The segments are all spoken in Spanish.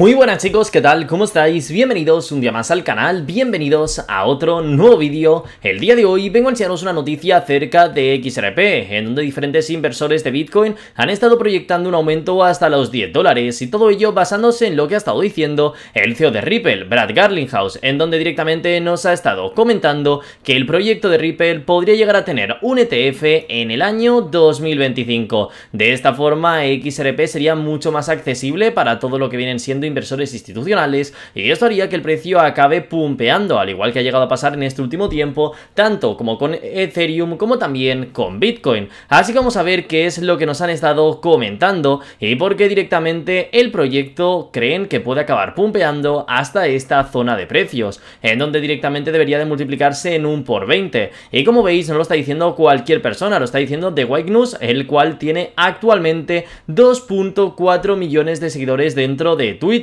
Muy buenas chicos, ¿qué tal? ¿Cómo estáis? Bienvenidos un día más al canal, bienvenidos a otro nuevo vídeo. El día de hoy vengo a enseñaros una noticia acerca de XRP, en donde diferentes inversores de Bitcoin han estado proyectando un aumento hasta los 10 dólares, y todo ello basándose en lo que ha estado diciendo el CEO de Ripple, Brad Garlinghouse, en donde directamente nos ha estado comentando que el proyecto de Ripple podría llegar a tener un ETF en el año 2025. De esta forma, XRP sería mucho más accesible para todo lo que vienen siendo inversores institucionales y esto haría que el precio acabe pumpeando, al igual que ha llegado a pasar en este último tiempo, tanto como con Ethereum como también con Bitcoin. Así que vamos a ver qué es lo que nos han estado comentando y por qué directamente el proyecto creen que puede acabar pumpeando hasta esta zona de precios, en donde directamente debería de multiplicarse en un por 20. Y como veis, no lo está diciendo cualquier persona, lo está diciendo The White News, el cual tiene actualmente 2.4 millones de seguidores dentro de Twitter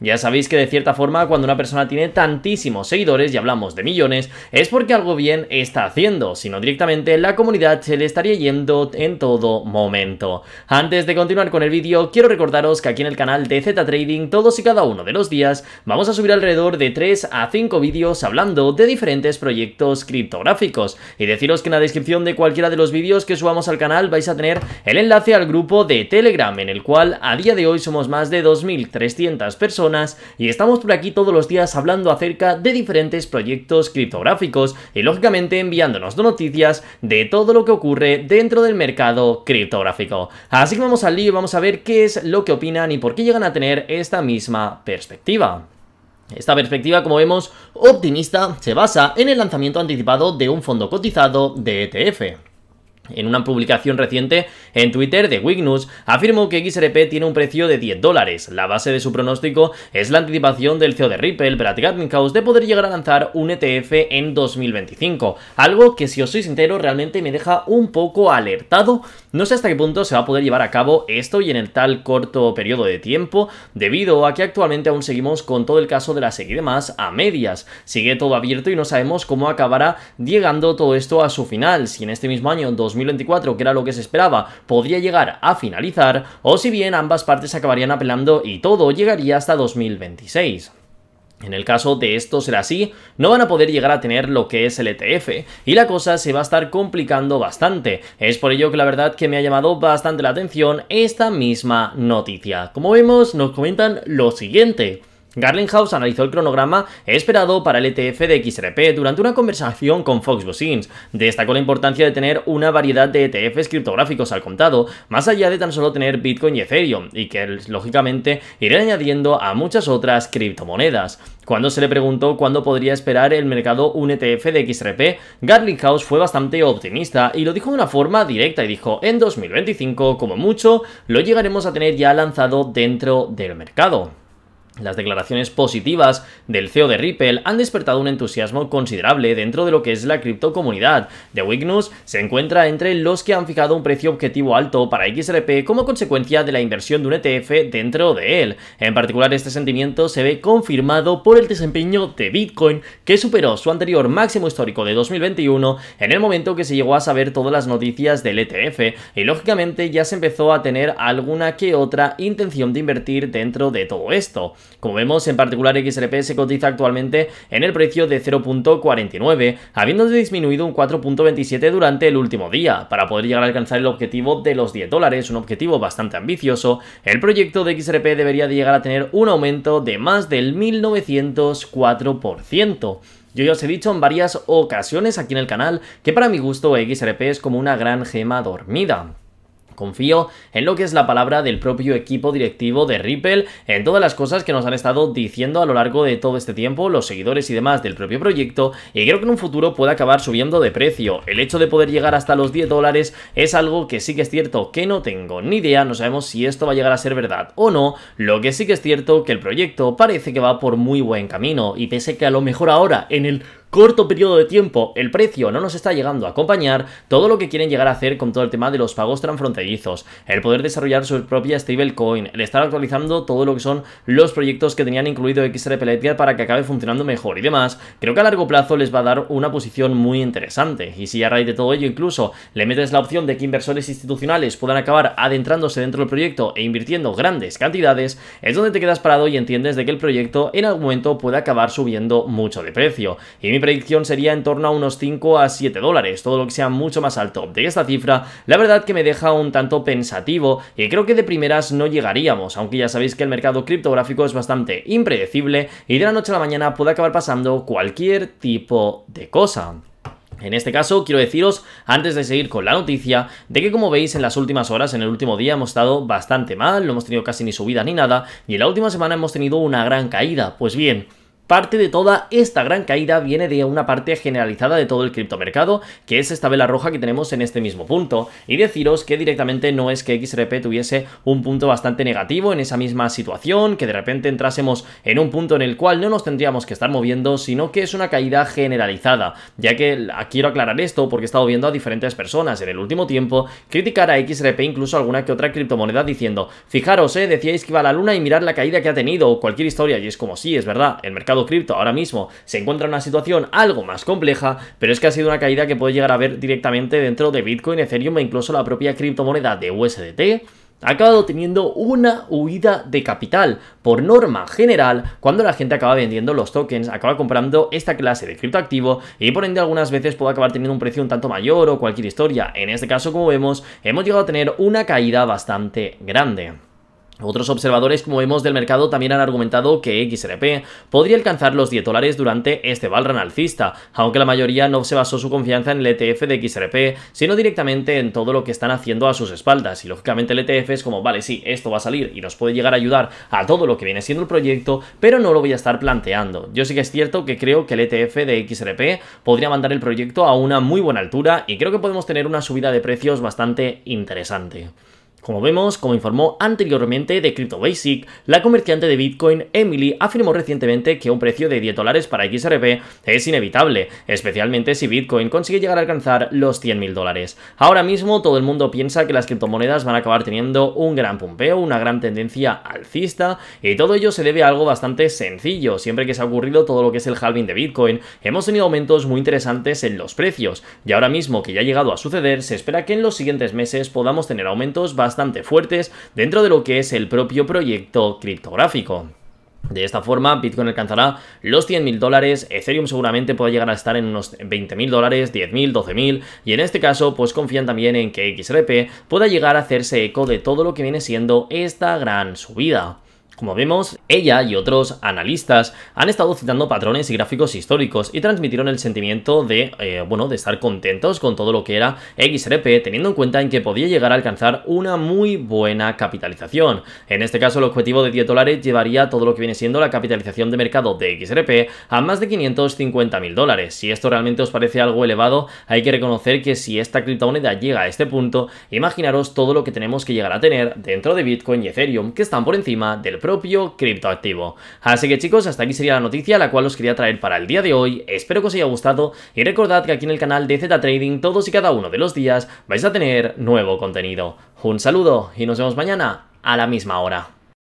ya sabéis que de cierta forma cuando una persona tiene tantísimos seguidores, y hablamos de millones, es porque algo bien está haciendo, sino directamente la comunidad se le estaría yendo en todo momento. Antes de continuar con el vídeo, quiero recordaros que aquí en el canal de Z Trading todos y cada uno de los días vamos a subir alrededor de 3 a 5 vídeos hablando de diferentes proyectos criptográficos y deciros que en la descripción de cualquiera de los vídeos que subamos al canal vais a tener el enlace al grupo de Telegram en el cual a día de hoy somos más de 2.300 personas y estamos por aquí todos los días hablando acerca de diferentes proyectos criptográficos y lógicamente enviándonos noticias de todo lo que ocurre dentro del mercado criptográfico. Así que vamos al lío y vamos a ver qué es lo que opinan y por qué llegan a tener esta misma perspectiva. Esta perspectiva, como vemos, optimista se basa en el lanzamiento anticipado de un fondo cotizado de ETF. En una publicación reciente en Twitter de Wignews afirmó que XRP tiene un precio de 10 dólares. La base de su pronóstico es la anticipación del CEO de Ripple, Brad Gatminkaus, de poder llegar a lanzar un ETF en 2025. Algo que si os soy sincero realmente me deja un poco alertado. No sé hasta qué punto se va a poder llevar a cabo esto y en el tal corto periodo de tiempo, debido a que actualmente aún seguimos con todo el caso de la serie más a medias. Sigue todo abierto y no sabemos cómo acabará llegando todo esto a su final. Si en este mismo año, 2025, 2024, que era lo que se esperaba, podría llegar a finalizar, o si bien ambas partes acabarían apelando y todo llegaría hasta 2026. En el caso de esto ser así, no van a poder llegar a tener lo que es el ETF y la cosa se va a estar complicando bastante. Es por ello que la verdad que me ha llamado bastante la atención esta misma noticia. Como vemos, nos comentan lo siguiente. Garlinghouse analizó el cronograma esperado para el ETF de XRP durante una conversación con Fox Business, Destacó la importancia de tener una variedad de ETFs criptográficos al contado, más allá de tan solo tener Bitcoin y Ethereum, y que lógicamente irá añadiendo a muchas otras criptomonedas. Cuando se le preguntó cuándo podría esperar el mercado un ETF de XRP, Garlinghouse fue bastante optimista y lo dijo de una forma directa y dijo, en 2025 como mucho, lo llegaremos a tener ya lanzado dentro del mercado. Las declaraciones positivas del CEO de Ripple han despertado un entusiasmo considerable dentro de lo que es la criptocomunidad. The Wignus se encuentra entre los que han fijado un precio objetivo alto para XRP como consecuencia de la inversión de un ETF dentro de él. En particular, este sentimiento se ve confirmado por el desempeño de Bitcoin, que superó su anterior máximo histórico de 2021 en el momento que se llegó a saber todas las noticias del ETF, y lógicamente ya se empezó a tener alguna que otra intención de invertir dentro de todo esto. Como vemos, en particular XRP se cotiza actualmente en el precio de 0.49, habiendo disminuido un 4.27 durante el último día. Para poder llegar a alcanzar el objetivo de los 10 dólares, un objetivo bastante ambicioso, el proyecto de XRP debería llegar a tener un aumento de más del 1904%. Yo ya os he dicho en varias ocasiones aquí en el canal que para mi gusto XRP es como una gran gema dormida. Confío en lo que es la palabra del propio equipo directivo de Ripple, en todas las cosas que nos han estado diciendo a lo largo de todo este tiempo los seguidores y demás del propio proyecto y creo que en un futuro puede acabar subiendo de precio. El hecho de poder llegar hasta los 10 dólares es algo que sí que es cierto que no tengo ni idea, no sabemos si esto va a llegar a ser verdad o no, lo que sí que es cierto que el proyecto parece que va por muy buen camino y pese que a lo mejor ahora en el corto periodo de tiempo el precio no nos está llegando a acompañar todo lo que quieren llegar a hacer con todo el tema de los pagos transfronterizos, el poder desarrollar su propia stablecoin, el estar actualizando todo lo que son los proyectos que tenían incluido XRP para que acabe funcionando mejor y demás, creo que a largo plazo les va a dar una posición muy interesante. Y si a raíz de todo ello incluso le metes la opción de que inversores institucionales puedan acabar adentrándose dentro del proyecto e invirtiendo grandes cantidades, es donde te quedas parado y entiendes de que el proyecto en algún momento puede acabar subiendo mucho de precio predicción sería en torno a unos 5 a 7 dólares, todo lo que sea mucho más alto de esta cifra, la verdad que me deja un tanto pensativo y creo que de primeras no llegaríamos, aunque ya sabéis que el mercado criptográfico es bastante impredecible y de la noche a la mañana puede acabar pasando cualquier tipo de cosa. En este caso, quiero deciros, antes de seguir con la noticia, de que como veis en las últimas horas, en el último día hemos estado bastante mal, no hemos tenido casi ni subida ni nada, y en la última semana hemos tenido una gran caída. Pues bien, Parte de toda esta gran caída viene de una parte generalizada de todo el criptomercado, que es esta vela roja que tenemos en este mismo punto. Y deciros que directamente no es que XRP tuviese un punto bastante negativo en esa misma situación, que de repente entrásemos en un punto en el cual no nos tendríamos que estar moviendo, sino que es una caída generalizada, ya que quiero aclarar esto porque he estado viendo a diferentes personas en el último tiempo criticar a XRP incluso alguna que otra criptomoneda diciendo, fijaros, eh, decíais que iba a la luna y mirad la caída que ha tenido o cualquier historia, y es como si es verdad, el mercado cripto ahora mismo se encuentra en una situación algo más compleja, pero es que ha sido una caída que puede llegar a ver directamente dentro de Bitcoin, Ethereum e incluso la propia criptomoneda de USDT ha acabado teniendo una huida de capital. Por norma general, cuando la gente acaba vendiendo los tokens, acaba comprando esta clase de criptoactivo y por ende algunas veces puede acabar teniendo un precio un tanto mayor o cualquier historia. En este caso, como vemos, hemos llegado a tener una caída bastante grande. Otros observadores, como vemos del mercado, también han argumentado que XRP podría alcanzar los 10 dólares durante este balran alcista, aunque la mayoría no se basó su confianza en el ETF de XRP, sino directamente en todo lo que están haciendo a sus espaldas. Y lógicamente el ETF es como, vale, sí, esto va a salir y nos puede llegar a ayudar a todo lo que viene siendo el proyecto, pero no lo voy a estar planteando. Yo sí que es cierto que creo que el ETF de XRP podría mandar el proyecto a una muy buena altura y creo que podemos tener una subida de precios bastante interesante. Como vemos, como informó anteriormente de CryptoBasic, la comerciante de Bitcoin, Emily, afirmó recientemente que un precio de 10 dólares para XRP es inevitable, especialmente si Bitcoin consigue llegar a alcanzar los 100.000 dólares. Ahora mismo todo el mundo piensa que las criptomonedas van a acabar teniendo un gran pumpeo, una gran tendencia alcista, y todo ello se debe a algo bastante sencillo. Siempre que se ha ocurrido todo lo que es el halving de Bitcoin, hemos tenido aumentos muy interesantes en los precios, y ahora mismo que ya ha llegado a suceder, se espera que en los siguientes meses podamos tener aumentos bastante bastante fuertes dentro de lo que es el propio proyecto criptográfico. De esta forma, Bitcoin alcanzará los 100.000 dólares, Ethereum seguramente pueda llegar a estar en unos 20.000 dólares, 10.000, 12.000, y en este caso, pues confían también en que XRP pueda llegar a hacerse eco de todo lo que viene siendo esta gran subida. Como vemos, ella y otros analistas han estado citando patrones y gráficos históricos y transmitieron el sentimiento de, eh, bueno, de estar contentos con todo lo que era XRP, teniendo en cuenta en que podía llegar a alcanzar una muy buena capitalización. En este caso, el objetivo de 10 dólares llevaría todo lo que viene siendo la capitalización de mercado de XRP a más de 550 mil dólares. Si esto realmente os parece algo elevado, hay que reconocer que si esta criptomoneda llega a este punto, imaginaros todo lo que tenemos que llegar a tener dentro de Bitcoin y Ethereum, que están por encima del propio criptoactivo. Así que chicos, hasta aquí sería la noticia la cual os quería traer para el día de hoy. Espero que os haya gustado y recordad que aquí en el canal de Z Trading todos y cada uno de los días vais a tener nuevo contenido. Un saludo y nos vemos mañana a la misma hora.